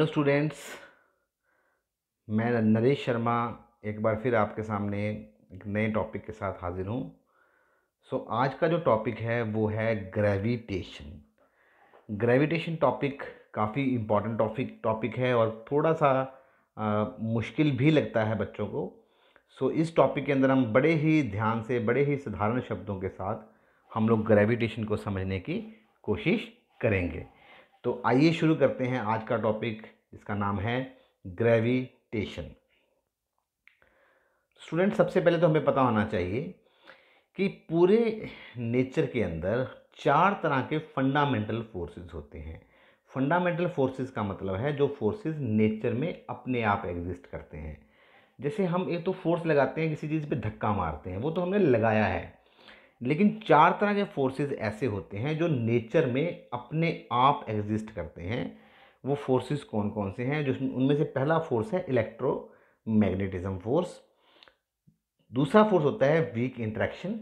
hello students मैं नरेश शर्मा एक बार फिर आपके सामने एक नए टॉपिक के साथ हाजिर हूँ सो so, आज का जो टॉपिक है वो है ग्रेविटेशन ग्रेविटेशन टॉपिक काफ़ी इम्पॉर्टेंट टॉपिक टॉपिक है और थोड़ा सा आ, मुश्किल भी लगता है बच्चों को सो so, इस टॉपिक के अंदर हम बड़े ही ध्यान से बड़े ही साधारण शब्दों के साथ हम लोग ग्रेविटेशन को समझने की कोशिश करेंगे तो आइए शुरू करते हैं आज का टॉपिक इसका नाम है ग्रेविटेशन स्टूडेंट सबसे पहले तो हमें पता होना चाहिए कि पूरे नेचर के अंदर चार तरह के फंडामेंटल फोर्सेस होते हैं फंडामेंटल फोर्सेस का मतलब है जो फोर्सेस नेचर में अपने आप एग्जिस्ट करते हैं जैसे हम एक तो फोर्स लगाते हैं किसी चीज़ पे धक्का मारते हैं वो तो हमने लगाया है लेकिन चार तरह के फोर्सेस ऐसे होते हैं जो नेचर में अपने आप एग्जिस्ट करते हैं वो फोर्सेस कौन कौन से हैं जिसमें उनमें से पहला फोर्स है इलेक्ट्रो मैग्नेटिज्म फोर्स दूसरा फोर्स होता है वीक इंट्रैक्शन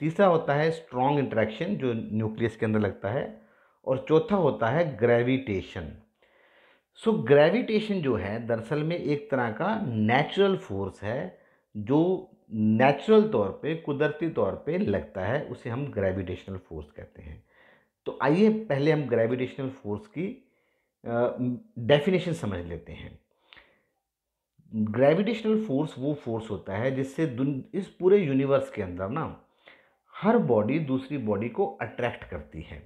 तीसरा होता है स्ट्रॉन्ग इंट्रैक्शन जो न्यूक्लियस के अंदर लगता है और चौथा होता है ग्रेविटेशन सो so, ग्रेविटेशन जो है दरअसल में एक तरह का नेचुरल फोर्स है जो नेचुरल तौर पे कुदरती तौर पे लगता है उसे हम ग्रेविटेशनल फोर्स कहते हैं तो आइए पहले हम ग्रेविटेशनल फोर्स की डेफिनेशन समझ लेते हैं ग्रेविटेशनल फोर्स वो फोर्स होता है जिससे इस पूरे यूनिवर्स के अंदर ना हर बॉडी दूसरी बॉडी को अट्रैक्ट करती है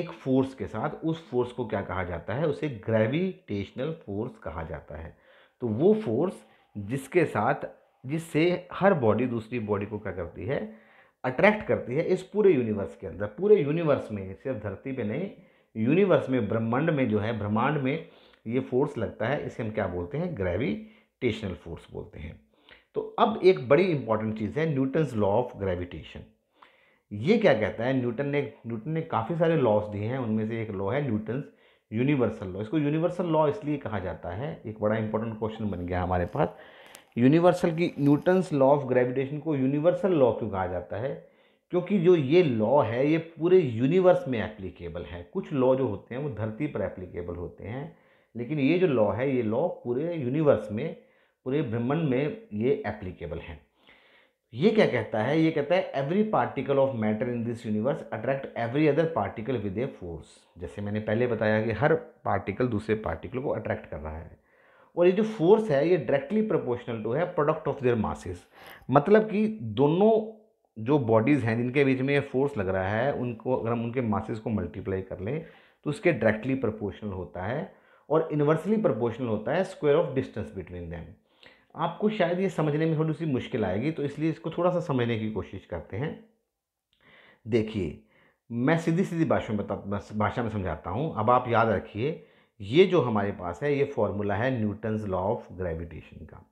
एक फोर्स के साथ उस फोर्स को क्या कहा जाता है उसे ग्रेविटेशनल फोर्स कहा जाता है तो वो फोर्स जिसके साथ जिससे हर बॉडी दूसरी बॉडी को क्या करती है अट्रैक्ट करती है इस पूरे यूनिवर्स के अंदर पूरे यूनिवर्स में सिर्फ धरती पे नहीं यूनिवर्स में ब्रह्मांड में जो है ब्रह्मांड में ये फोर्स लगता है इसे हम क्या बोलते हैं ग्रेविटेशनल फोर्स बोलते हैं तो अब एक बड़ी इंपॉर्टेंट चीज़ है न्यूटन्स लॉ ऑफ ग्रेविटेशन ये क्या कहता है न्यूटन ने न्यूटन ने काफ़ी सारे लॉस दिए हैं उनमें से एक लॉ है न्यूटन्स यूनिवर्सल लॉ इसको यूनिवर्सल लॉ इसलिए कहा जाता है एक बड़ा इंपॉर्टेंट क्वेश्चन बन गया हमारे पास यूनिवर्सल की न्यूटन्स लॉ ऑफ ग्रेविटेशन को यूनिवर्सल लॉ क्यों कहा जाता है क्योंकि जो ये लॉ है ये पूरे यूनिवर्स में एप्लीकेबल है कुछ लॉ जो होते हैं वो धरती पर एप्लीकेबल होते हैं लेकिन ये जो लॉ है ये लॉ पूरे यूनिवर्स में पूरे ब्रह्मंड में ये एप्लीकेबल है ये क्या कहता है ये कहता है every particle of matter in this universe attract every other particle with a force जैसे मैंने पहले बताया कि हर पार्टिकल दूसरे पार्टिकल को अट्रैक्ट कर रहा है और ये जो फोर्स है ये डायरेक्टली प्रोपोर्शनल टू है प्रोडक्ट ऑफ देयर मासेस मतलब कि दोनों जो बॉडीज़ हैं जिनके बीच में ये फोर्स लग रहा है उनको अगर हम उनके मासेस को मल्टीप्लाई कर लें तो उसके डायरेक्टली प्रोपोर्शनल होता है और इन्वर्सली प्रोपोर्शनल होता है square of distance between them आपको शायद ये समझने में थोड़ी सी मुश्किल आएगी तो इसलिए इसको थोड़ा सा समझने की कोशिश करते हैं देखिए मैं सीधी सीधी भाषा में बता भाषा में समझाता हूँ अब आप याद रखिए ये जो हमारे पास है ये फॉर्मूला है न्यूटन्स लॉ ऑफ ग्रेविटेशन का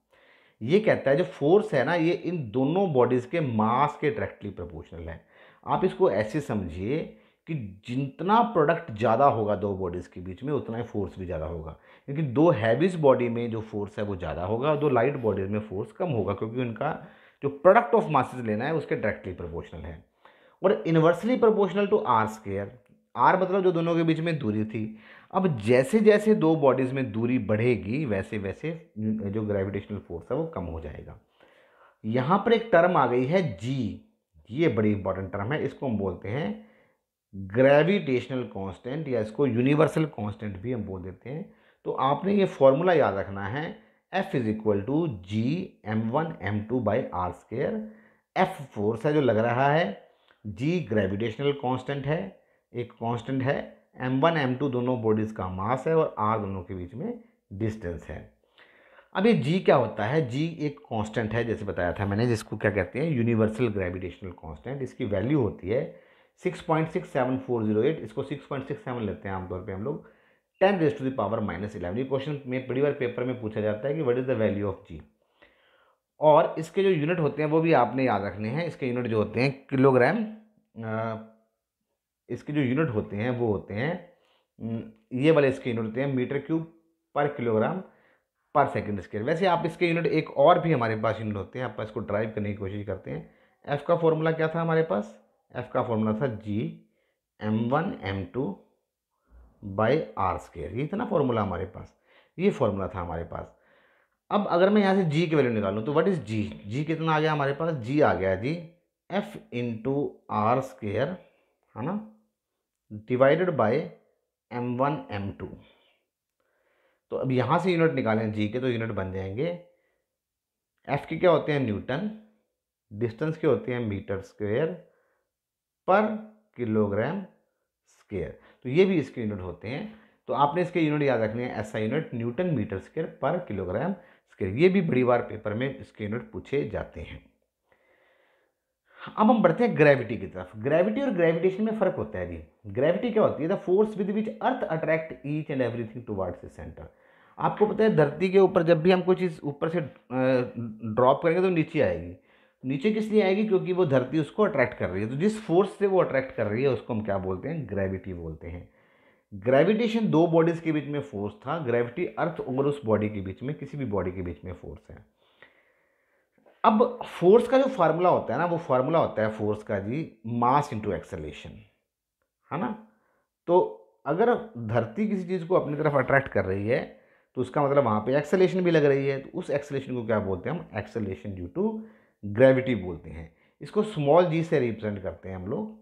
ये कहता है जो फोर्स है ना ये इन दोनों बॉडीज़ के मास के डायरेक्टली प्रोपोर्शनल है आप इसको ऐसे समझिए कि जितना प्रोडक्ट ज़्यादा होगा दो बॉडीज़ के बीच में उतना ही फोर्स भी ज़्यादा होगा क्योंकि दो हैवीज बॉडी में जो फोर्स है वो ज़्यादा होगा और दो लाइट बॉडीज़ में फोर्स कम होगा क्योंकि उनका जो प्रोडक्ट ऑफ मासेज लेना है उसके डायरेक्टली प्रोपोर्शनल है और inversely proportional to R square R मतलब जो दोनों के बीच में दूरी थी अब जैसे जैसे दो बॉडीज़ में दूरी बढ़ेगी वैसे वैसे जो ग्रेविटेशनल फोर्स है वो कम हो जाएगा यहाँ पर एक टर्म आ गई है जी ये बड़ी इंपॉर्टेंट टर्म है इसको हम बोलते हैं ग्रेविटेशनल कांस्टेंट या इसको यूनिवर्सल कांस्टेंट भी हम बोल देते हैं तो आपने ये फॉर्मूला याद रखना है F is equal to G M one M two by R square F force है जो लग रहा है जी ग्रेविटेशनल कांस्टेंट है एक कांस्टेंट है एम वन एम टू दोनों बॉडीज़ का मास है और आर दोनों के बीच में डिस्टेंस है अब ये जी क्या होता है जी एक कांस्टेंट है जैसे बताया था मैंने जिसको क्या कहते हैं यूनिवर्सल ग्रेविटेशनल कांस्टेंट इसकी वैल्यू होती है 6.67408 इसको 6.67 लेते हैं आमतौर पे हम लोग ten raise to the power minus eleven ये क्वेश्चन में बड़ी बार पेपर में पूछा जाता है कि what is the value of G और इसके जो यूनिट होते हैं वो भी आपने याद रखने हैं इसके यूनिट जो होते हैं किलोग्राम इसके जो यूनिट होते हैं वो होते हैं ये वाले इसके यूनिट होते हैं मीटर क्यूब पर किलोग्राम पर सेकेंड स्केयर वैसे आप इसके यूनिट एक और भी हमारे पास यूनिट होते हैं आप इसको ड्राइव करने की कोशिश करते हैं एफ़ का फॉर्मूला क्या था हमारे पास एफ़ का फॉर्मूला था G M one M two by R square ये इतना फॉर्मूला हमारे पास ये फॉर्मूला था हमारे पास अब अगर मैं यहाँ से जी की वैल्यू निकालूँ तो वट इज़ जी जी कितना आ गया हमारे पास जी आ गया G F into R square है ना divided by M one M two तो अब यहाँ से यूनिट निकालें जी के तो यूनिट बन जाएंगे एफ के क्या होते हैं न्यूटन डिस्टेंस के होते हैं मीटर स्क्वेयर पर किलोग्राम स्क्वेयर तो ये भी इसके यूनिट होते हैं तो आपने इसके यूनिट याद रखने हैं ऐसा यूनिट न्यूटन मीटर स्क्वेयर पर किलोग्राम स्क्वेयर ये भी बड़ी बार पेपर में इसके यूनिट पूछे जाते हैं अब हम बढ़ते हैं ग्रेविटी की तरफ ग्रेविटी और ग्रेविटेशन में फर्क होता है जी ग्रेविटी क्या होती है the force with which earth attract each and everything to the centre आपको पता है धरती के ऊपर जब भी हम कोई चीज़ ऊपर से ड्रॉप करेंगे तो नीचे आएगी नीचे किस लिए आएगी क्योंकि वो धरती उसको अट्रैक्ट कर रही है तो जिस फोर्स से वो अट्रैक्ट कर रही है उसको हम क्या बोलते हैं ग्रेविटी बोलते हैं ग्रेविटेशन दो बॉडीज़ के बीच में फोर्स था ग्रेविटी अर्थ और उस बॉडी के बीच में किसी भी बॉडी के बीच में फोर्स है अब फोर्स का जो फार्मूला होता है ना वो फार्मूला होता है फोर्स का जी मास इंटू एक्सेलेशन है ना तो अगर धरती किसी चीज़ को अपनी तरफ अट्रैक्ट कर रही है तो उसका मतलब वहाँ पे एक्सेलेशन भी लग रही है तो उस एक्सेलेशन को क्या बोलते हैं हम एक्सेलेशन ड्यू टू ग्रेविटी बोलते हैं इसको स्मॉल जी से रिप्रेजेंट करते हैं हम लोग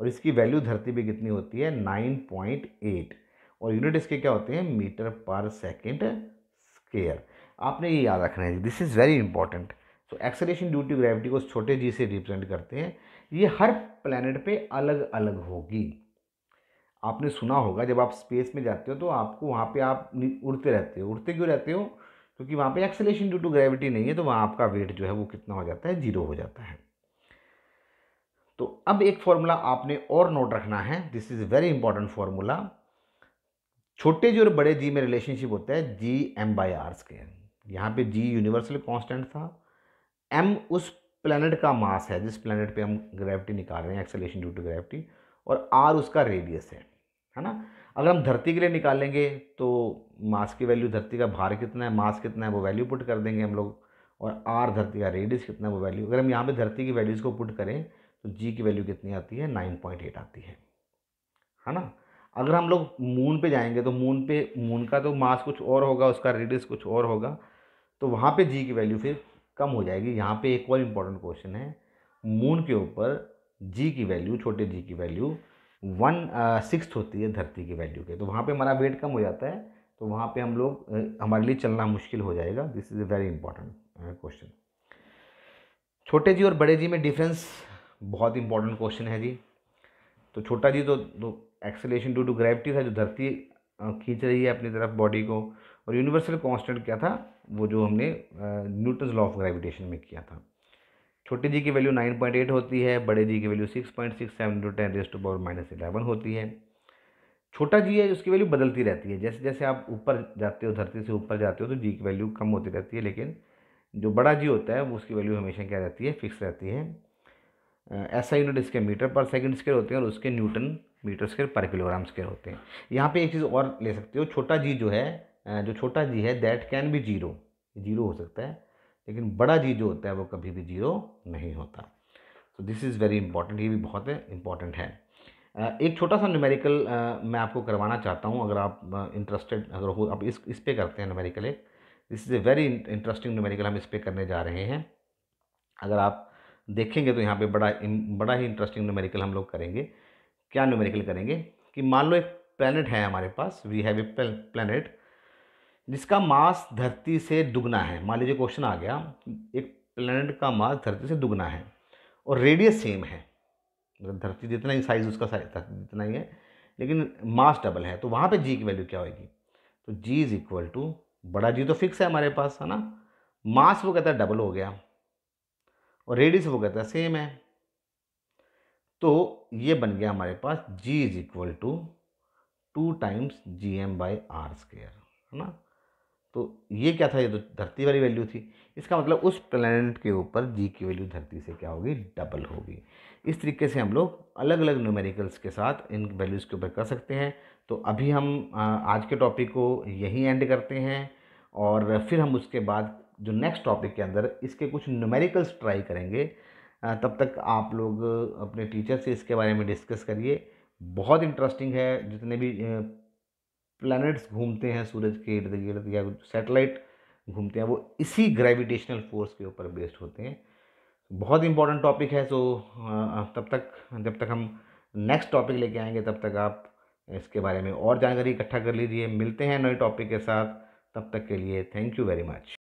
और इसकी वैल्यू धरती पे कितनी होती है नाइन पॉइंट एट और यूनिट इसके क्या होते हैं मीटर पर सेकेंड स्केयर आपने ये याद रखना है this is very important so acceleration due to gravity को छोटे जी से रिप्रेजेंट करते हैं ये हर प्लानट पर अलग अलग होगी आपने सुना होगा जब आप स्पेस में जाते हो तो आपको वहाँ पे आप उड़ते रहते हो उड़ते क्यों रहते हो क्योंकि वहाँ पे एक्सेलेशन ड्यू टू ग्रेविटी नहीं है तो वहाँ आपका वेट जो है वो कितना हो जाता है जीरो हो जाता है तो अब एक फॉर्मूला आपने और नोट रखना है this is very important formula छोटे जी और बड़े जी में रिलेशनशिप होता है G M by R square यहाँ पर जी यूनिवर्सल कॉन्स्टेंट था एम उस प्लानट का मास है जिस प्लानट पे हम ग्रेविटी निकाल रहे हैं एक्सेलेशन ड्यू टू ग्रेविटी और आर उसका रेडियस है है ना अगर हम धरती के लिए निकालेंगे तो मास की वैल्यू धरती का भार कितना है मास कितना है वो वैल्यू पुट कर देंगे हम लोग और आर धरती का रेडियस कितना है वो वैल्यू अगर हम यहाँ पे धरती की वैल्यूज़ को पुट करें तो जी की वैल्यू कितनी आती है नाइन पॉइंट एट आती है है ना अगर हम लोग मून पे जाएंगे तो मून पे मून का तो मास कुछ और होगा उसका रेडियस कुछ और होगा तो वहाँ पे जी की वैल्यू फिर कम हो जाएगी यहाँ पे एक और इम्पॉर्टेंट क्वेश्चन है मून के ऊपर जी की वैल्यू छोटे जी की वैल्यू वन सिक्स होती है धरती की वैल्यू के तो वहाँ पे हमारा वेट कम हो जाता है तो वहाँ पे हम लोग uh, हमारे लिए चलना मुश्किल हो जाएगा this is a very important question छोटे जी और बड़े जी में डिफरेंस बहुत इंपॉर्टेंट क्वेश्चन है जी तो छोटा जी तो, तो एक्सेलेशन ड्यू टू ग्रेविटी था जो धरती uh, खींच रही है अपनी तरफ बॉडी को और यूनिवर्सल कांस्टेंट क्या था वो जो हमने न्यूटन लॉ ऑफ ग्रेविटेशन में किया था छोटे जी की वैल्यू नाइन पॉइंट एट होती है बड़े जी की value six point six seven two ten raise to power minus eleven होती है छोटा जी है उसकी वैल्यू बदलती रहती है जैसे जैसे आप ऊपर जाते हो धरती से ऊपर जाते हो तो जी की वैल्यू कम होती रहती है लेकिन जो बड़ा जी होता है वो उसकी वैल्यू हमेशा क्या रहती है फिक्स रहती है ऐसा यूनिट इसके मीटर पर सेकंड स्केयर होते हैं और उसके न्यूटन मीटर स्केयर पर किलोग्राम स्केयर होते हैं यहाँ पे एक चीज़ और ले सकते हो छोटा जी जो है जो छोटा जी है that can be zero zero हो सकता है लेकिन बड़ा जी जो होता है वो कभी भी जीरो नहीं होता so this is very important ये भी बहुत इंपॉर्टेंट है एक छोटा सा न्यूमेरिकल मैं आपको करवाना चाहता हूँ अगर आप इंटरेस्टेड अगर हो आप इस इस पर करते हैं न्यूमेरिकल एक this is a very interesting numerical हम इस पर करने जा रहे हैं अगर आप देखेंगे तो यहाँ पे बड़ा बड़ा ही इंटरेस्टिंग न्यूमेरिकल हम लोग करेंगे क्या न्यूमेरिकल करेंगे कि मान लो एक प्लानट है हमारे पास वी हैव ए प्लानट जिसका मास धरती से दुगना है मान लीजिए क्वेश्चन आ गया एक प्लैनेट का मास धरती से दुगना है और रेडियस सेम है मतलब धरती जितना ही साइज़ उसका साइज धरती जितना ही है लेकिन मास डबल है तो वहाँ पे जी की वैल्यू क्या होगी तो जी इज़ इक्वल टू बड़ा जी तो फिक्स है हमारे पास है ना मास वो कहता है डबल हो गया और रेडियस वो कहता है सेम है तो ये बन गया हमारे पास G is equal to two times G M by R square है ना तो ये क्या था ये तो धरती वाली वैल्यू थी इसका मतलब उस प्लैनेट के ऊपर जी की वैल्यू धरती से क्या होगी डबल होगी इस तरीके से हम लोग अलग अलग न्यूमेरिकल्स के साथ इन वैल्यूज़ के ऊपर कर सकते हैं तो अभी हम आज के टॉपिक को यहीं एंड करते हैं और फिर हम उसके बाद जो नेक्स्ट टॉपिक के अंदर इसके कुछ न्यूमेरिकल्स ट्राई करेंगे तब तक आप लोग अपने टीचर से इसके बारे में डिस्कस करिए बहुत इंटरेस्टिंग है जितने भी प्लैनेट्स घूमते हैं सूरज के इर्द गिर्द या सैटेलाइट घूमते हैं वो इसी ग्रेविटेशनल फोर्स के ऊपर बेस्ड होते हैं बहुत इंपॉर्टेंट टॉपिक है सो तब तक जब तक हम नेक्स्ट टॉपिक लेके आएंगे तब तक आप इसके बारे में और जानकारी इकट्ठा कर लीजिए मिलते हैं नए टॉपिक के साथ तब तक के लिए थैंक यू वेरी मच